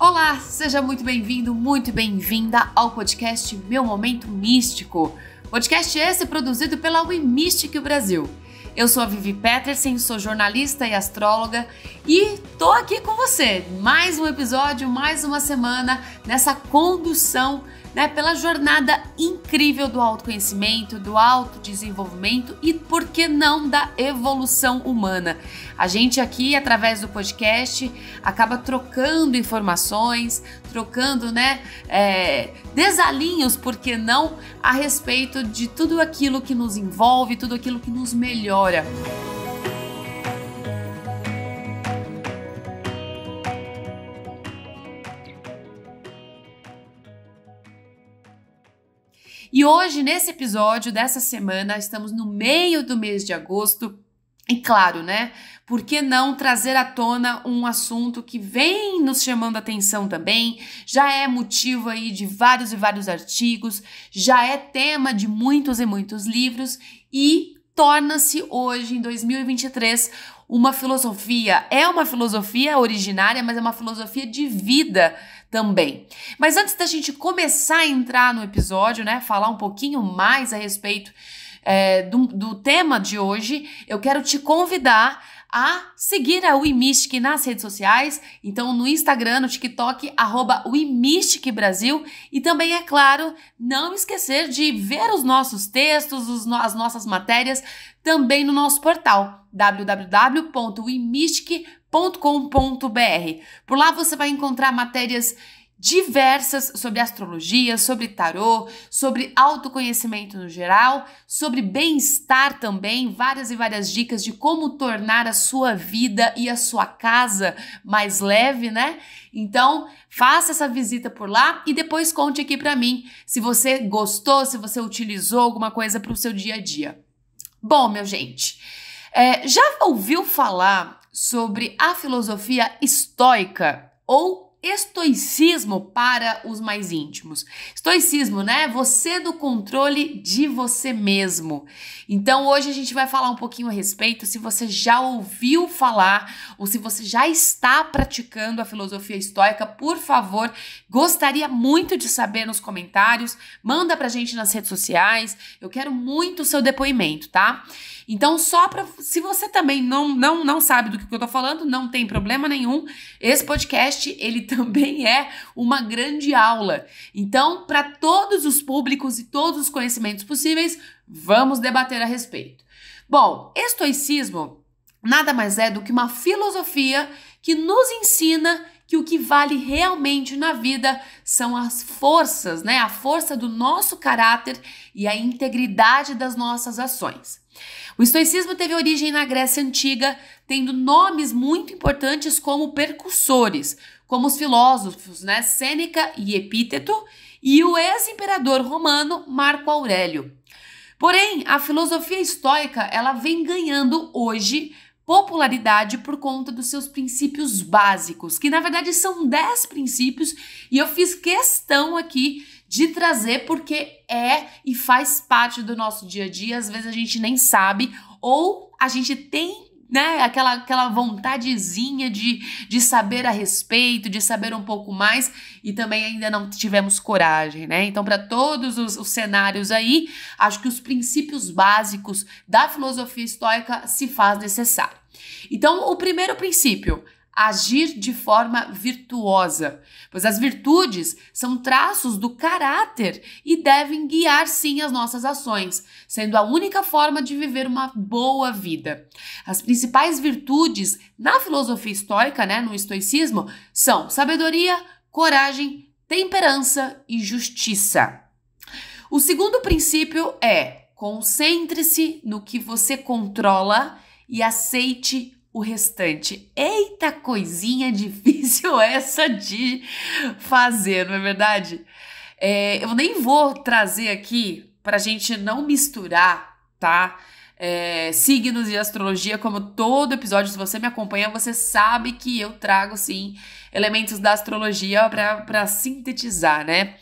Olá, seja muito bem-vindo, muito bem-vinda ao podcast Meu Momento Místico. Podcast esse produzido pela Místico Brasil. Eu sou a Vivi Peterson, sou jornalista e astróloga e tô aqui com você. Mais um episódio, mais uma semana nessa condução né, pela jornada incrível do autoconhecimento, do autodesenvolvimento e, por que não, da evolução humana. A gente aqui, através do podcast, acaba trocando informações, trocando né, é, desalinhos, por que não, a respeito de tudo aquilo que nos envolve, tudo aquilo que nos melhora. E hoje, nesse episódio dessa semana, estamos no meio do mês de agosto. E claro, né? Por que não trazer à tona um assunto que vem nos chamando atenção também? Já é motivo aí de vários e vários artigos, já é tema de muitos e muitos livros e torna-se hoje, em 2023, uma filosofia. É uma filosofia originária, mas é uma filosofia de vida também. Mas antes da gente começar a entrar no episódio, né, falar um pouquinho mais a respeito é, do, do tema de hoje, eu quero te convidar a seguir a WeMystic nas redes sociais, então no Instagram, no TikTok, arroba WeMystic Brasil e também, é claro, não esquecer de ver os nossos textos, os as nossas matérias também no nosso portal www.weMystic.com.br. Por lá você vai encontrar matérias diversas sobre astrologia, sobre tarô, sobre autoconhecimento no geral, sobre bem-estar também, várias e várias dicas de como tornar a sua vida e a sua casa mais leve, né? Então, faça essa visita por lá e depois conte aqui para mim se você gostou, se você utilizou alguma coisa para o seu dia a dia. Bom, meu gente, é, já ouviu falar sobre a filosofia estoica ou estoicismo para os mais íntimos. Estoicismo, né? Você do controle de você mesmo. Então hoje a gente vai falar um pouquinho a respeito. Se você já ouviu falar ou se você já está praticando a filosofia estoica, por favor, gostaria muito de saber nos comentários. Manda pra gente nas redes sociais. Eu quero muito o seu depoimento, tá? Então só para se você também não não não sabe do que eu tô falando, não tem problema nenhum. Esse podcast ele também é uma grande aula. Então, para todos os públicos e todos os conhecimentos possíveis, vamos debater a respeito. Bom, estoicismo nada mais é do que uma filosofia que nos ensina que o que vale realmente na vida são as forças, né? A força do nosso caráter e a integridade das nossas ações. O estoicismo teve origem na Grécia Antiga, tendo nomes muito importantes como percussores, como os filósofos né, Sêneca e Epíteto, e o ex-imperador romano Marco Aurélio. Porém, a filosofia estoica ela vem ganhando hoje popularidade por conta dos seus princípios básicos, que na verdade são 10 princípios, e eu fiz questão aqui de trazer porque é e faz parte do nosso dia a dia, às vezes a gente nem sabe ou a gente tem né? Aquela, aquela vontadezinha de, de saber a respeito, de saber um pouco mais e também ainda não tivemos coragem, né? Então, para todos os, os, cenários aí, acho que os princípios básicos da filosofia estoica se faz necessário. Então, o primeiro princípio, agir de forma virtuosa, pois as virtudes são traços do caráter e devem guiar sim as nossas ações, sendo a única forma de viver uma boa vida. As principais virtudes na filosofia estoica, né, no estoicismo, são sabedoria, coragem, temperança e justiça. O segundo princípio é concentre-se no que você controla e aceite o restante. Eita coisinha difícil essa de fazer, não é verdade? É, eu nem vou trazer aqui para a gente não misturar, tá? É, signos e astrologia, como todo episódio, se você me acompanha, você sabe que eu trago sim elementos da astrologia para sintetizar, né?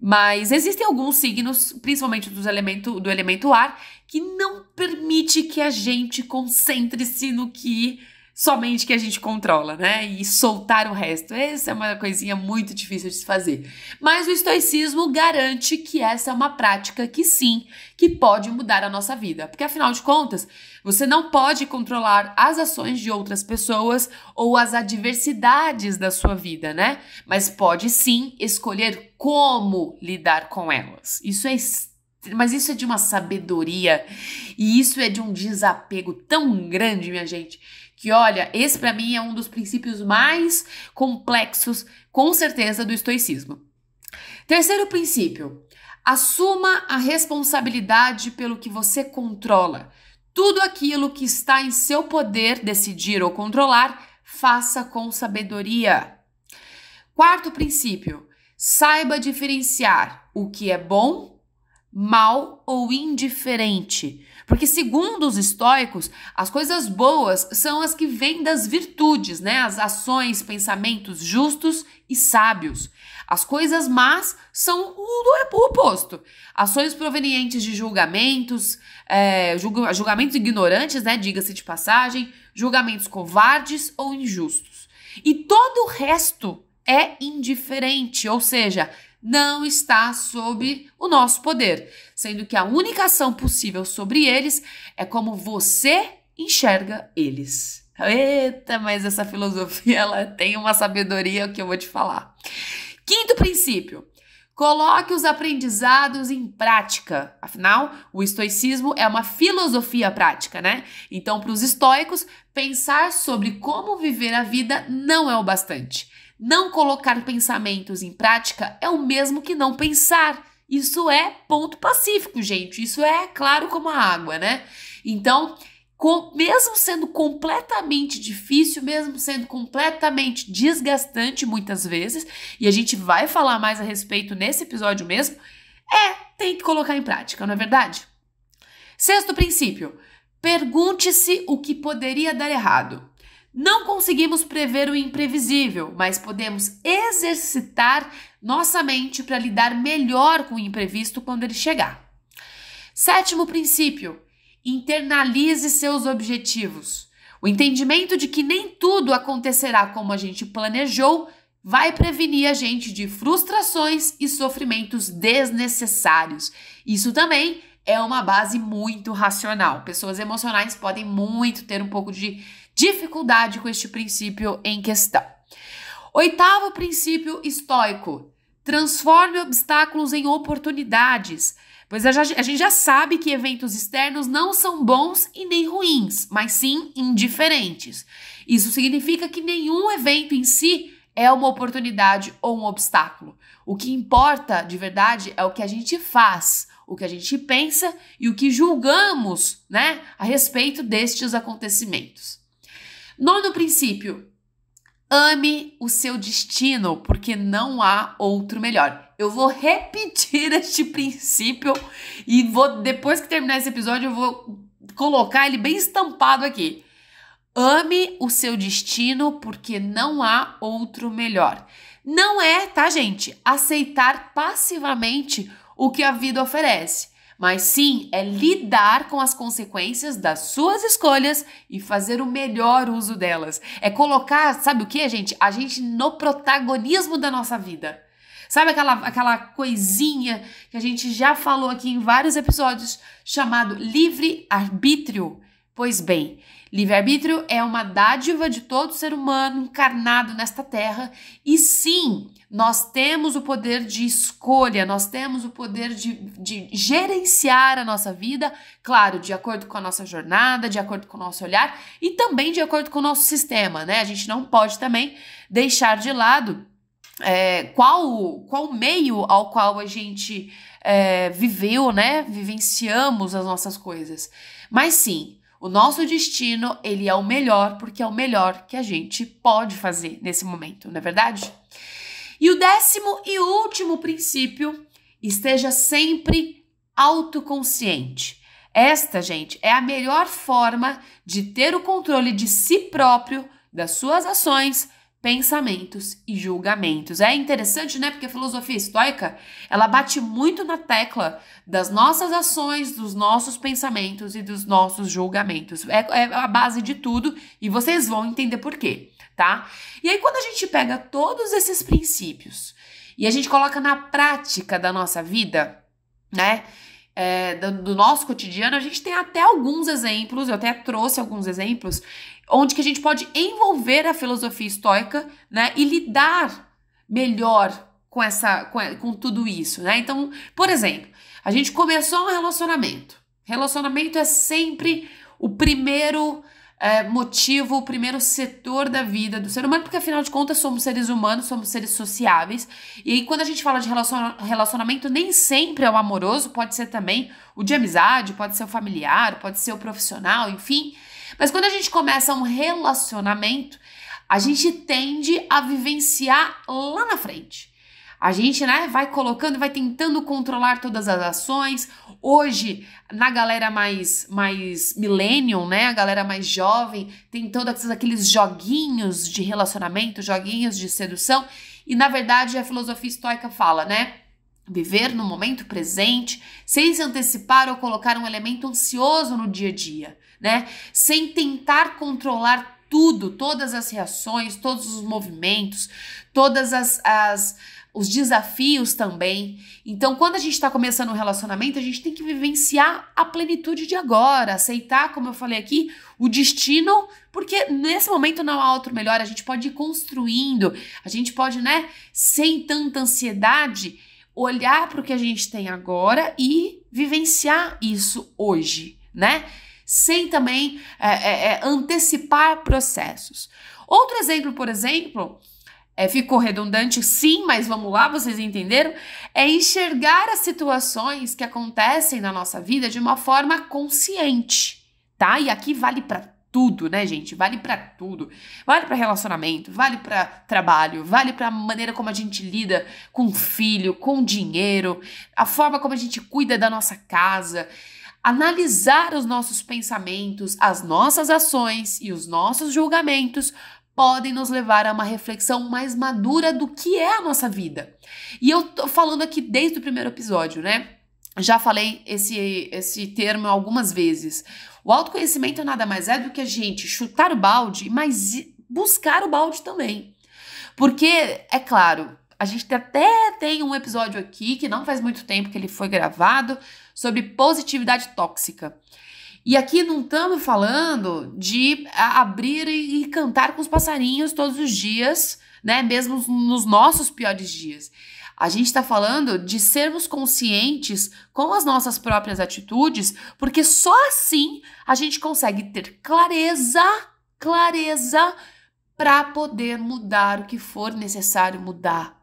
Mas existem alguns signos, principalmente dos elemento, do elemento ar, que não permite que a gente concentre-se no que somente que a gente controla, né? E soltar o resto. Essa é uma coisinha muito difícil de se fazer. Mas o estoicismo garante que essa é uma prática que sim, que pode mudar a nossa vida. Porque afinal de contas, você não pode controlar as ações de outras pessoas ou as adversidades da sua vida, né? Mas pode sim escolher como lidar com elas. Isso é mas isso é de uma sabedoria e isso é de um desapego tão grande, minha gente, que olha, esse para mim é um dos princípios mais complexos, com certeza, do estoicismo. Terceiro princípio: assuma a responsabilidade pelo que você controla. Tudo aquilo que está em seu poder decidir ou controlar, faça com sabedoria. Quarto princípio: saiba diferenciar o que é bom, mal ou indiferente. Porque, segundo os estoicos, as coisas boas são as que vêm das virtudes, né? As ações, pensamentos justos e sábios. As coisas más são o, oposto. Ações provenientes de julgamentos, é, julgamentos ignorantes, né? Diga-se de passagem, julgamentos covardes ou injustos. E todo o resto é indiferente, ou seja, não está sob o nosso poder, sendo que a única ação possível sobre eles é como você enxerga eles. Eita, mas essa filosofia ela tem uma sabedoria que eu vou te falar. Quinto princípio: Coloque os aprendizados em prática. Afinal, o estoicismo é uma filosofia prática, né? Então, para os estoicos, pensar sobre como viver a vida não é o bastante. Não colocar pensamentos em prática é o mesmo que não pensar. Isso é ponto pacífico, gente. Isso é claro como a água, né? Então, com, mesmo sendo completamente difícil, mesmo sendo completamente desgastante muitas vezes, e a gente vai falar mais a respeito nesse episódio mesmo, é, tem que colocar em prática, não é verdade? Sexto princípio: pergunte-se o que poderia dar errado. Não conseguimos prever o imprevisível, mas podemos exercitar nossa mente para lidar melhor com o imprevisto quando ele chegar. Sétimo princípio: internalize seus objetivos. O entendimento de que nem tudo acontecerá como a gente planejou vai prevenir a gente de frustrações e sofrimentos desnecessários. Isso também é uma base muito racional. Pessoas emocionais podem muito ter um pouco de dificuldade com este princípio em questão. Oitavo princípio estoico: transforme obstáculos em oportunidades. Pois a gente já sabe que eventos externos não são bons e nem ruins, mas sim indiferentes. Isso significa que nenhum evento em si é uma oportunidade ou um obstáculo. O que importa de verdade é o que a gente faz, o que a gente pensa e o que julgamos, né, a respeito destes acontecimentos. Nono princípio: ame o seu destino, porque não há outro melhor. Eu vou repetir este princípio e vou depois que terminar esse episódio eu vou colocar ele bem estampado aqui. Ame o seu destino, porque não há outro melhor. Não é, tá, gente, aceitar passivamente o que a vida oferece mas sim é lidar com as consequências das suas escolhas e fazer o melhor uso delas. É colocar, sabe o que, gente? A gente no protagonismo da nossa vida. Sabe aquela, aquela coisinha que a gente já falou aqui em vários episódios, chamado livre-arbítrio? Pois bem, Livre-arbítrio é uma dádiva de todo ser humano encarnado nesta terra, e sim, nós temos o poder de escolha, nós temos o poder de, de gerenciar a nossa vida, claro, de acordo com a nossa jornada, de acordo com o nosso olhar e também de acordo com o nosso sistema, né? A gente não pode também deixar de lado é, qual qual meio ao qual a gente é, viveu, né? Vivenciamos as nossas coisas. Mas sim, o nosso destino, ele é o melhor, porque é o melhor que a gente pode fazer nesse momento, não é verdade? E o décimo e último princípio, esteja sempre autoconsciente. Esta, gente, é a melhor forma de ter o controle de si próprio, das suas ações, pensamentos e julgamentos. É interessante, né? Porque a filosofia estoica, ela bate muito na tecla das nossas ações, dos nossos pensamentos e dos nossos julgamentos. É, é a base de tudo e vocês vão entender por quê, tá? E aí quando a gente pega todos esses princípios e a gente coloca na prática da nossa vida, né? É, do, do nosso cotidiano, a gente tem até alguns exemplos, eu até trouxe alguns exemplos onde que a gente pode envolver a filosofia estoica, né, e lidar melhor com essa com, com tudo isso, né? Então, por exemplo, a gente começou um relacionamento. Relacionamento é sempre o primeiro é, motivo, o primeiro setor da vida do ser humano, porque afinal de contas somos seres humanos, somos seres sociáveis. E aí, quando a gente fala de relacionamento, nem sempre é o amoroso, pode ser também o de amizade, pode ser o familiar, pode ser o profissional, enfim. Mas quando a gente começa um relacionamento, a gente tende a vivenciar lá na frente. A gente, né, vai colocando, vai tentando controlar todas as ações. Hoje, na galera mais mais millennium, né, a galera mais jovem, tem todos aqueles joguinhos de relacionamento, joguinhos de sedução, e na verdade a filosofia estoica fala, né, viver no momento presente, sem se antecipar ou colocar um elemento ansioso no dia a dia né? Sem tentar controlar tudo, todas as reações, todos os movimentos, todas as, as os desafios também. Então, quando a gente está começando um relacionamento, a gente tem que vivenciar a plenitude de agora, aceitar, como eu falei aqui, o destino, porque nesse momento não há outro melhor. A gente pode ir construindo, a gente pode, né, sem tanta ansiedade, olhar para o que a gente tem agora e vivenciar isso hoje, né? sem também é, é, é, antecipar processos. Outro exemplo, por exemplo, é, ficou redundante, sim, mas vamos lá, vocês entenderam? É enxergar as situações que acontecem na nossa vida de uma forma consciente, tá? E aqui vale para tudo, né, gente? Vale para tudo. Vale para relacionamento, vale para trabalho, vale para a maneira como a gente lida com filho, com dinheiro, a forma como a gente cuida da nossa casa. Analisar os nossos pensamentos, as nossas ações e os nossos julgamentos podem nos levar a uma reflexão mais madura do que é a nossa vida. E eu tô falando aqui desde o primeiro episódio, né? Já falei esse, esse termo algumas vezes. O autoconhecimento nada mais é do que a gente chutar o balde, mas buscar o balde também. Porque, é claro, a gente até tem um episódio aqui que não faz muito tempo que ele foi gravado sobre positividade tóxica. E aqui não estamos falando de abrir e cantar com os passarinhos todos os dias, né? Mesmo nos nossos piores dias. A gente está falando de sermos conscientes com as nossas próprias atitudes, porque só assim a gente consegue ter clareza, clareza para poder mudar o que for necessário mudar.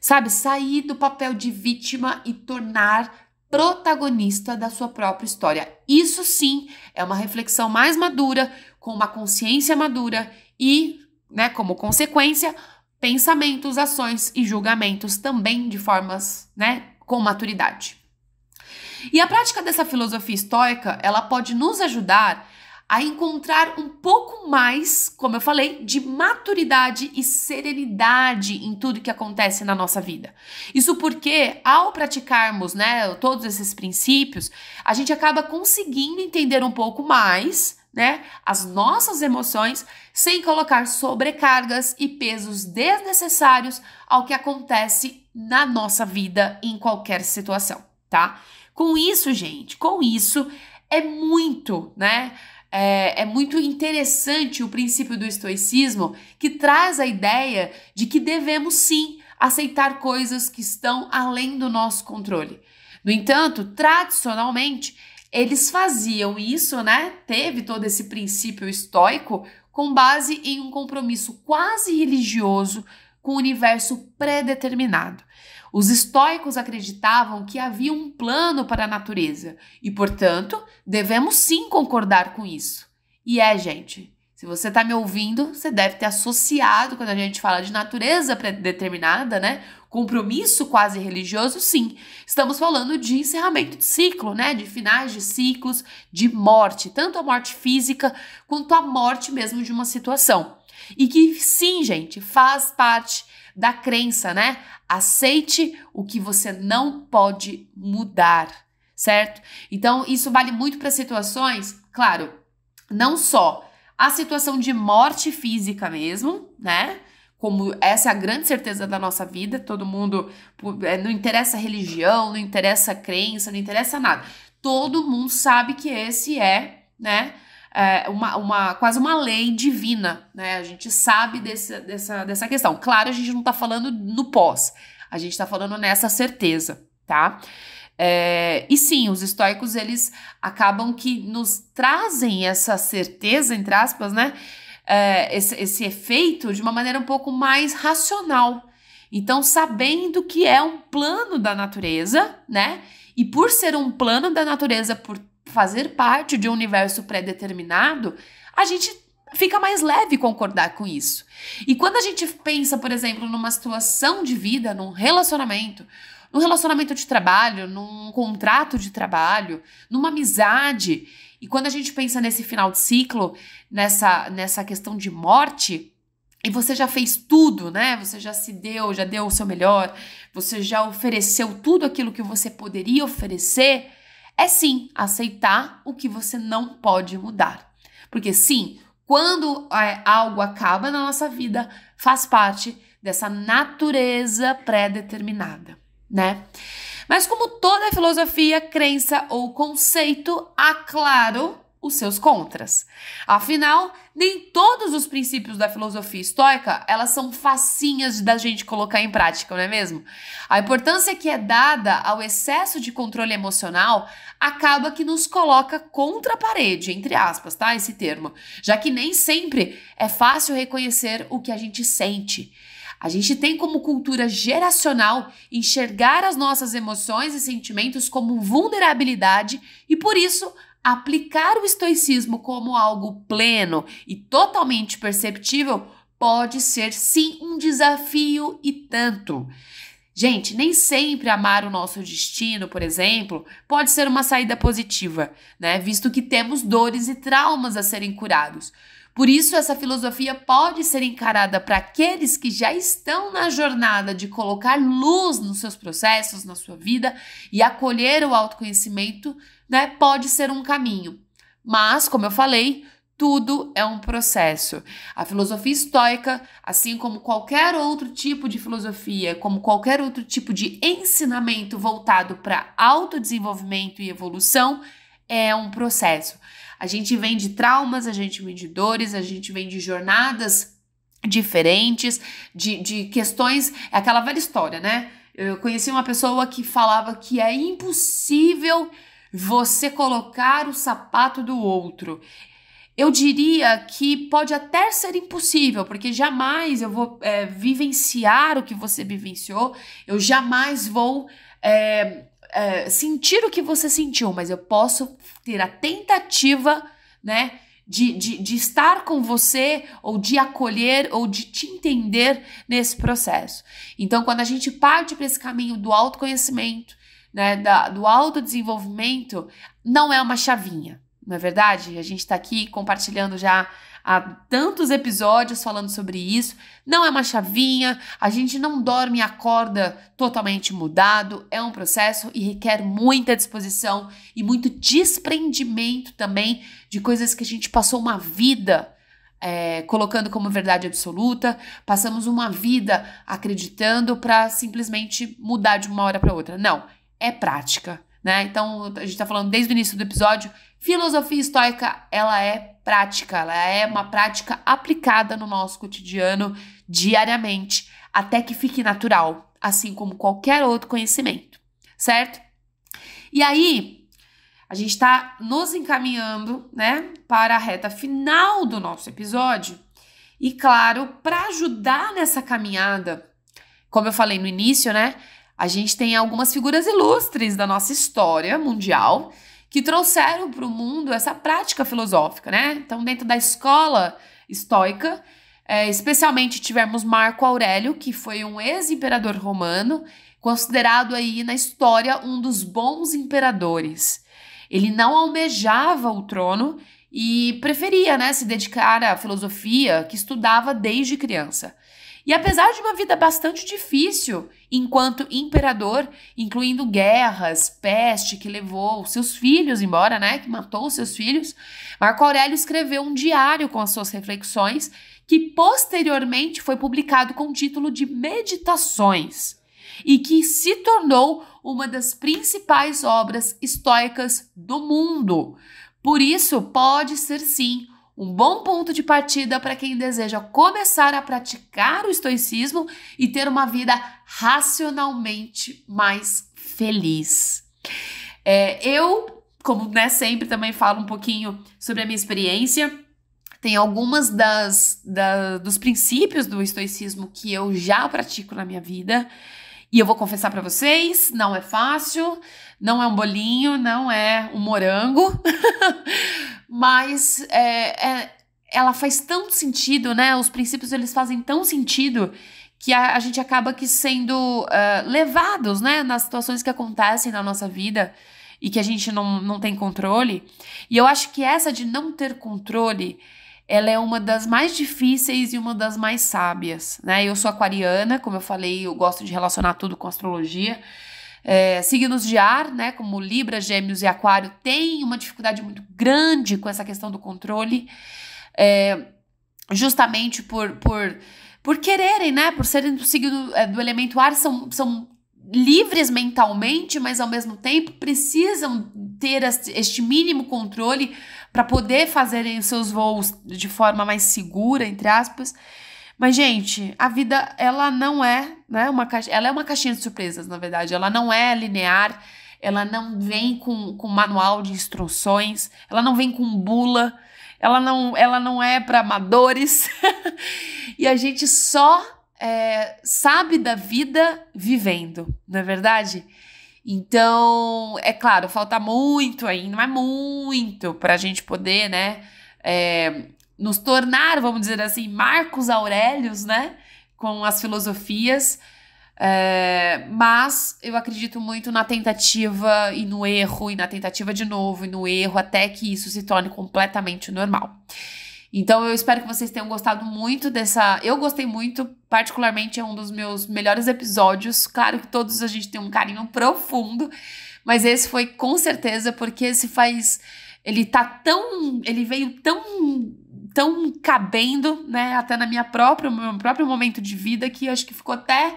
Sabe, sair do papel de vítima e tornar protagonista da sua própria história. Isso sim é uma reflexão mais madura, com uma consciência madura e, né, como consequência, pensamentos, ações e julgamentos também de formas, né, com maturidade. E a prática dessa filosofia estoica, ela pode nos ajudar a encontrar um pouco mais, como eu falei, de maturidade e serenidade em tudo que acontece na nossa vida. Isso porque, ao praticarmos né, todos esses princípios, a gente acaba conseguindo entender um pouco mais né, as nossas emoções sem colocar sobrecargas e pesos desnecessários ao que acontece na nossa vida em qualquer situação, tá? Com isso, gente, com isso é muito, né? É, é muito interessante o princípio do estoicismo que traz a ideia de que devemos sim aceitar coisas que estão além do nosso controle. No entanto, tradicionalmente, eles faziam isso, né? Teve todo esse princípio estoico com base em um compromisso quase religioso com o universo predeterminado. Os estoicos acreditavam que havia um plano para a natureza e, portanto, devemos sim concordar com isso. E é, gente. Se você está me ouvindo, você deve ter associado quando a gente fala de natureza predeterminada, né? compromisso quase religioso, sim. Estamos falando de encerramento de ciclo, né? De finais de ciclos, de morte, tanto a morte física quanto a morte mesmo de uma situação. E que sim, gente, faz parte da crença, né? Aceite o que você não pode mudar, certo? Então, isso vale muito para situações, claro, não só a situação de morte física mesmo, né? como essa é a grande certeza da nossa vida, todo mundo, é, não interessa religião, não interessa crença, não interessa nada. Todo mundo sabe que esse é, né, é uma, uma, quase uma lei divina, né? A gente sabe desse, dessa, dessa questão. Claro, a gente não tá falando no pós, a gente tá falando nessa certeza, tá? É, e sim, os estoicos, eles acabam que nos trazem essa certeza, entre aspas, né? É, esse, esse efeito de uma maneira um pouco mais racional. Então, sabendo que é um plano da natureza, né? E por ser um plano da natureza, por fazer parte de um universo pré-determinado, a gente fica mais leve concordar com isso. E quando a gente pensa, por exemplo, numa situação de vida, num relacionamento, num relacionamento de trabalho, num contrato de trabalho, numa amizade. E quando a gente pensa nesse final de ciclo, nessa, nessa questão de morte, e você já fez tudo, né? Você já se deu, já deu o seu melhor, você já ofereceu tudo aquilo que você poderia oferecer. É sim aceitar o que você não pode mudar. Porque sim, quando é, algo acaba na nossa vida, faz parte dessa natureza pré-determinada né? Mas como toda filosofia, crença ou conceito, há claro os seus contras. Afinal, nem todos os princípios da filosofia estoica, elas são facinhas da gente colocar em prática, não é mesmo? A importância que é dada ao excesso de controle emocional acaba que nos coloca contra a parede, entre aspas, tá? Esse termo. Já que nem sempre é fácil reconhecer o que a gente sente. A gente tem como cultura geracional enxergar as nossas emoções e sentimentos como vulnerabilidade e, por isso, aplicar o estoicismo como algo pleno e totalmente perceptível pode ser sim um desafio e tanto. Gente, nem sempre amar o nosso destino, por exemplo, pode ser uma saída positiva, né? Visto que temos dores e traumas a serem curados. Por isso, essa filosofia pode ser encarada para aqueles que já estão na jornada de colocar luz nos seus processos, na sua vida e acolher o autoconhecimento, né? Pode ser um caminho. Mas, como eu falei, tudo é um processo. A filosofia estoica, assim como qualquer outro tipo de filosofia, como qualquer outro tipo de ensinamento voltado para autodesenvolvimento e evolução, é um processo. A gente vem de traumas, a gente vem de dores, a gente vem de jornadas diferentes, de, de questões. É aquela velha história, né? Eu conheci uma pessoa que falava que é impossível você colocar o sapato do outro. Eu diria que pode até ser impossível, porque jamais eu vou é, vivenciar o que você vivenciou, eu jamais vou é, é, sentir o que você sentiu, mas eu posso ter a tentativa, né? De, de, de estar com você, ou de acolher, ou de te entender nesse processo. Então, quando a gente parte para esse caminho do autoconhecimento, né, da, do autodesenvolvimento, não é uma chavinha, não é verdade? A gente está aqui compartilhando já há tantos episódios falando sobre isso. Não é uma chavinha, a gente não dorme e acorda totalmente mudado. É um processo e requer muita disposição e muito desprendimento também de coisas que a gente passou uma vida. É, colocando como verdade absoluta, passamos uma vida acreditando para simplesmente mudar de uma hora para outra. Não, é prática, né? Então a gente está falando desde o início do episódio, filosofia estoica ela é prática, ela é uma prática aplicada no nosso cotidiano diariamente, até que fique natural, assim como qualquer outro conhecimento, certo? E aí, a gente está nos encaminhando, né, para a reta final do nosso episódio. E claro, para ajudar nessa caminhada, como eu falei no início, né, a gente tem algumas figuras ilustres da nossa história mundial que trouxeram para o mundo essa prática filosófica, né? Então, dentro da escola estoica, é, especialmente tivemos Marco Aurélio, que foi um ex-imperador romano, considerado aí na história um dos bons imperadores. Ele não almejava o trono e preferia né, se dedicar à filosofia que estudava desde criança. E apesar de uma vida bastante difícil enquanto imperador, incluindo guerras, peste que levou seus filhos embora, né, que matou seus filhos, Marco Aurélio escreveu um diário com as suas reflexões, que posteriormente foi publicado com o título de Meditações e que se tornou uma das principais obras estoicas do mundo. Por isso, pode ser sim um bom ponto de partida para quem deseja começar a praticar o estoicismo e ter uma vida racionalmente mais feliz. É, eu, como né, sempre, também falo um pouquinho sobre a minha experiência. Tem algumas das, da, dos princípios do estoicismo que eu já pratico na minha vida. E eu vou confessar para vocês, não é fácil, não é um bolinho, não é um morango, mas é, é, ela faz tanto sentido, né? Os princípios eles fazem tão sentido que a, a gente acaba que sendo uh, levados, né? Nas situações que acontecem na nossa vida e que a gente não, não tem controle. E eu acho que essa de não ter controle, ela é uma das mais difíceis e uma das mais sábias, né? Eu sou aquariana, como eu falei, eu gosto de relacionar tudo com astrologia. É, signos de ar, né, como Libra, Gêmeos e Aquário, têm uma dificuldade muito grande com essa questão do controle, é, justamente por, por, por quererem, né, por serem do signo é, do elemento ar, são, são livres mentalmente, mas ao mesmo tempo precisam ter este mínimo controle para poder fazerem os seus voos de forma mais segura, entre aspas. Mas, gente, a vida, ela não é, né, uma caixa, ela é uma caixinha de surpresas, na verdade. Ela não é linear, ela não vem com, com manual de instruções, ela não vem com bula, ela não, ela não é para amadores. e a gente só é, sabe da vida vivendo, não é verdade? Então, é claro, falta muito ainda, mas muito para a gente poder, né, é, nos tornar, vamos dizer assim, Marcos Aurélios, né? Com as filosofias. É, mas eu acredito muito na tentativa e no erro, e na tentativa de novo, e no erro, até que isso se torne completamente normal. Então eu espero que vocês tenham gostado muito dessa. Eu gostei muito, particularmente é um dos meus melhores episódios. Claro que todos a gente tem um carinho profundo, mas esse foi com certeza porque esse faz ele tá tão, ele veio tão tão cabendo, né, até na minha própria, meu próprio momento de vida que acho que ficou até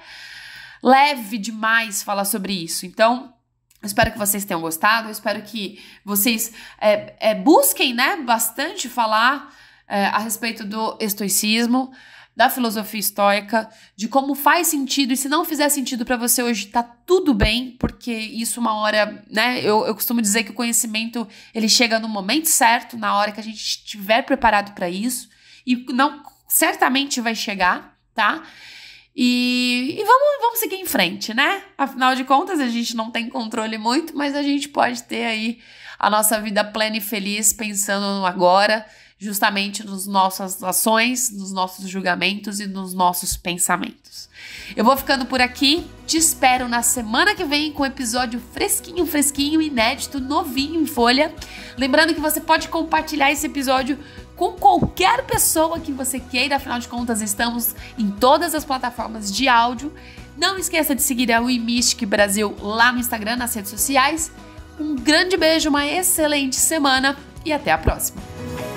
leve demais falar sobre isso. Então, eu espero que vocês tenham gostado. Eu espero que vocês é, é, busquem, né, bastante falar é, a respeito do estoicismo da filosofia estoica, de como faz sentido e se não fizer sentido para você hoje, tá tudo bem, porque isso uma hora, né? Eu, eu costumo dizer que o conhecimento ele chega no momento certo, na hora que a gente estiver preparado para isso, e não certamente vai chegar, tá? E, e, vamos, vamos seguir em frente, né? Afinal de contas, a gente não tem controle muito, mas a gente pode ter aí a nossa vida plena e feliz pensando no agora justamente nas nossas ações, nos nossos julgamentos e nos nossos pensamentos. Eu vou ficando por aqui, te espero na semana que vem com um episódio fresquinho, fresquinho, inédito, novinho em folha. Lembrando que você pode compartilhar esse episódio com qualquer pessoa que você queira, afinal de contas, estamos em todas as plataformas de áudio. Não esqueça de seguir a WeMystic Brasil lá no Instagram, nas redes sociais. Um grande beijo, uma excelente semana e até a próxima!